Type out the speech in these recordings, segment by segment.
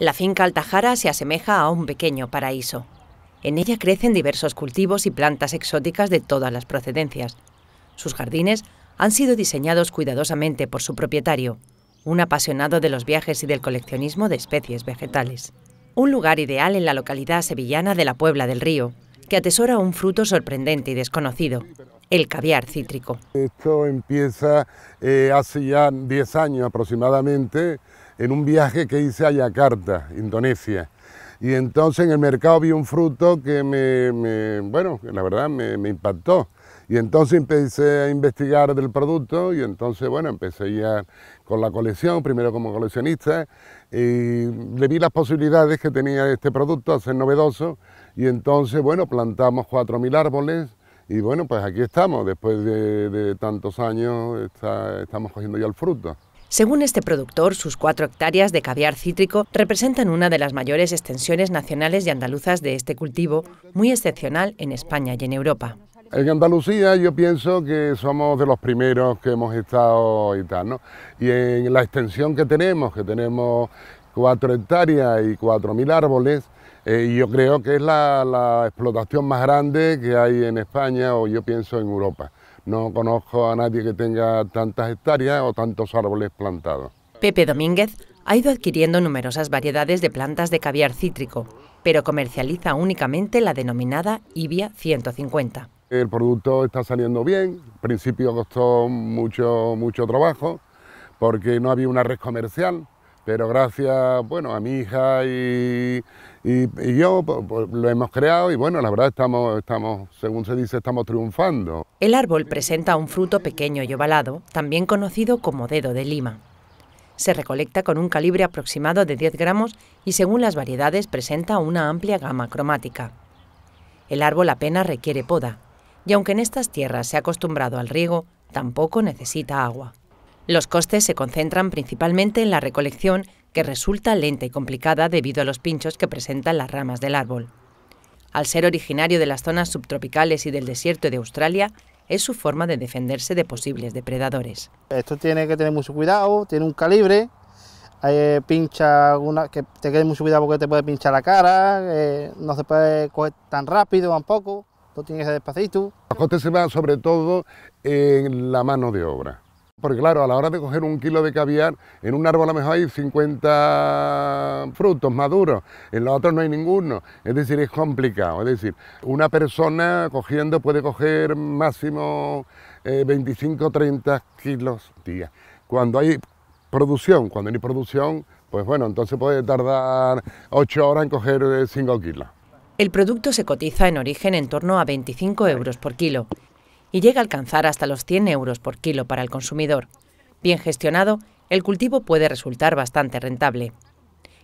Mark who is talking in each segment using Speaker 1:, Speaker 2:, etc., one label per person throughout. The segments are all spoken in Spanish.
Speaker 1: La finca Altajara se asemeja a un pequeño paraíso. En ella crecen diversos cultivos y plantas exóticas de todas las procedencias. Sus jardines han sido diseñados cuidadosamente por su propietario, un apasionado de los viajes y del coleccionismo de especies vegetales. Un lugar ideal en la localidad sevillana de la Puebla del Río, que atesora un fruto sorprendente y desconocido, el
Speaker 2: caviar cítrico. Esto empieza eh, hace ya 10 años aproximadamente, en un viaje que hice a Yakarta, Indonesia. Y entonces en el mercado vi un fruto que me, bueno, la verdad me, impactó. Y entonces empecé a investigar del producto y entonces, bueno, empecé ya con la colección, primero como coleccionista, y le vi las posibilidades que tenía este producto a ser novedoso. Y entonces, bueno, plantamos 4.000 árboles y bueno, pues aquí estamos, después de, tantos años estamos cogiendo ya el fruto. Según este
Speaker 1: productor, sus cuatro hectáreas de caviar cítrico representan una de las mayores extensiones nacionales y andaluzas de este cultivo, muy excepcional en España y en Europa.
Speaker 2: En Andalucía yo pienso que somos de los primeros que hemos estado y tal, ¿no? Y en la extensión que tenemos, que tenemos cuatro hectáreas y cuatro mil árboles, eh, yo creo que es la explotación más grande que hay en España o yo pienso en Europa. No conozco a nadie que tenga tantas hectáreas o tantos árboles plantados.
Speaker 1: Pepe Domínguez ha ido adquiriendo numerosas variedades de plantas de caviar cítrico, pero comercializa únicamente la denominada Ibia 150.
Speaker 2: El producto está saliendo bien, al principio costó mucho, mucho trabajo porque no había una red comercial, pero gracias bueno, a mi hija y, yo lo hemos creado y bueno, la verdad estamos, estamos, según se dice, estamos triunfando.
Speaker 3: El
Speaker 1: árbol presenta un fruto pequeño y ovalado, también conocido como dedo de lima. Se recolecta con un calibre aproximado de 10 gramos y según las variedades presenta una amplia gama cromática. El árbol apenas requiere poda, y aunque en estas tierras se ha acostumbrado al riego, tampoco necesita agua. Los costes se concentran principalmente en la recolección, que resulta lenta y complicada debido a los pinchos que presentan las ramas del árbol. Al ser originario de las zonas subtropicales y del desierto de Australia, es su forma de defenderse de posibles depredadores.
Speaker 2: Esto tiene que tener mucho cuidado, tiene un calibre, eh, pincha alguna, que te quede mucho cuidado porque te puede pinchar la cara, eh, no se puede coger tan rápido tampoco, Tú tiene que ser despacito. Los costes se van sobre todo en la mano de obra porque claro, a la hora de coger un kilo de caviar, en un árbol a lo mejor hay 50 frutos maduros, en los otros no hay ninguno. Es decir, es complicado. Es decir, una persona cogiendo puede coger máximo 25 o 30 kilos día. Cuando hay producción, cuando hay producción, pues bueno, entonces puede tardar 8 horas en coger 5 eh, kilos.
Speaker 1: El producto se cotiza en origen en torno a 25 euros por kilo y llega a alcanzar hasta los 100 euros por kilo para el consumidor. Bien gestionado, el cultivo puede resultar bastante rentable.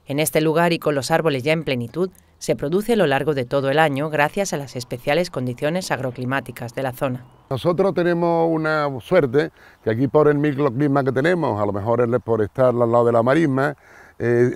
Speaker 1: En este lugar y con los árboles ya en plenitud, se produce a lo largo de todo el año gracias a las especiales condiciones agroclimáticas de la zona.
Speaker 2: Nosotros tenemos una suerte que aquí por el microclima que tenemos, a lo mejor es por estar al lado de la marisma,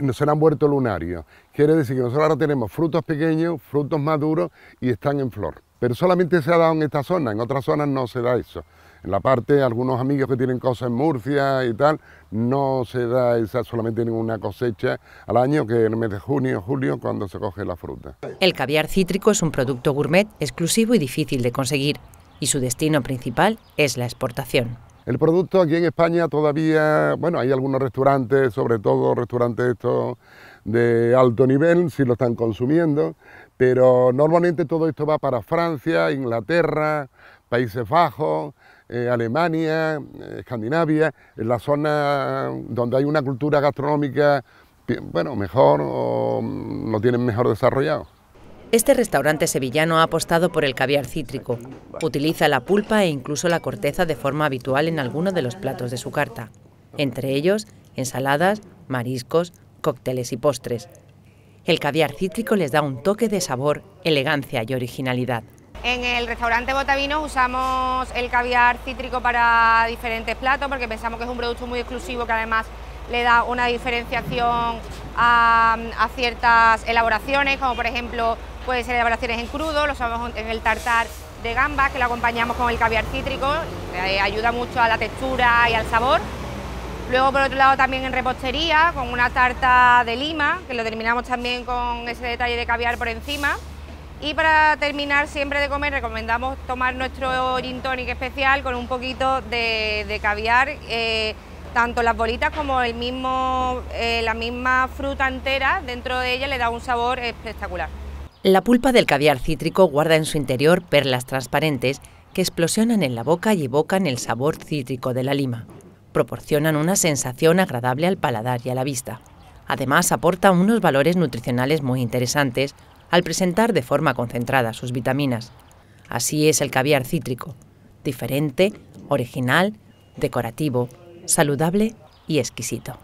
Speaker 2: ...nos eh, han vuelto lunarios. Quiere decir que nosotros ahora tenemos frutos pequeños, frutos maduros y están en flor pero solamente se ha dado en esta zona, en otras zonas no se da eso. En la parte, algunos amigos que tienen cosas en Murcia y tal, no se da esa, solamente ninguna cosecha al año, que en el mes de junio, julio, cuando se coge la fruta.
Speaker 1: El caviar cítrico es un producto gourmet exclusivo y difícil de conseguir, y su destino principal es la exportación.
Speaker 2: El producto aquí en España todavía, bueno, hay algunos restaurantes, sobre todo restaurantes estos de alto nivel, si lo están consumiendo, pero normalmente todo esto va para Francia, Inglaterra, Países Bajos, eh, Alemania, eh, Escandinavia, en la zona donde hay una cultura gastronómica, bueno, mejor o mm, lo tienen mejor desarrollado.
Speaker 1: Este restaurante sevillano ha apostado por el caviar cítrico. Utiliza la pulpa e incluso la corteza de forma habitual en algunos de los platos de su carta, entre ellos ensaladas, mariscos, cócteles y postres. El caviar cítrico les da un toque de sabor, elegancia y originalidad.
Speaker 3: En el restaurante Botavino usamos el caviar cítrico para diferentes platos porque pensamos que es un producto muy exclusivo que además le da una diferenciación a, a ciertas elaboraciones, como por ejemplo ...puede ser elaboraciones en crudo, lo usamos en el tartar de gambas... que lo acompañamos con el caviar cítrico, eh, ayuda mucho a la textura y al sabor. Luego, por otro lado, también en repostería, con una tarta de lima, que lo terminamos también con ese detalle de caviar por encima. Y para terminar siempre de comer, recomendamos tomar nuestro gin tonic especial con un poquito de, caviar, eh, tanto las bolitas como el mismo, eh, la misma fruta entera dentro de ella le da un sabor espectacular.
Speaker 1: La pulpa del caviar cítrico guarda en su interior perlas transparentes que explosionan en la boca y evocan el sabor cítrico de la lima. Proporcionan una sensación agradable al paladar y a la vista. Además, aporta unos valores nutricionales muy interesantes al presentar de forma concentrada sus vitaminas. Así es el caviar cítrico, diferente, original, decorativo, saludable y exquisito.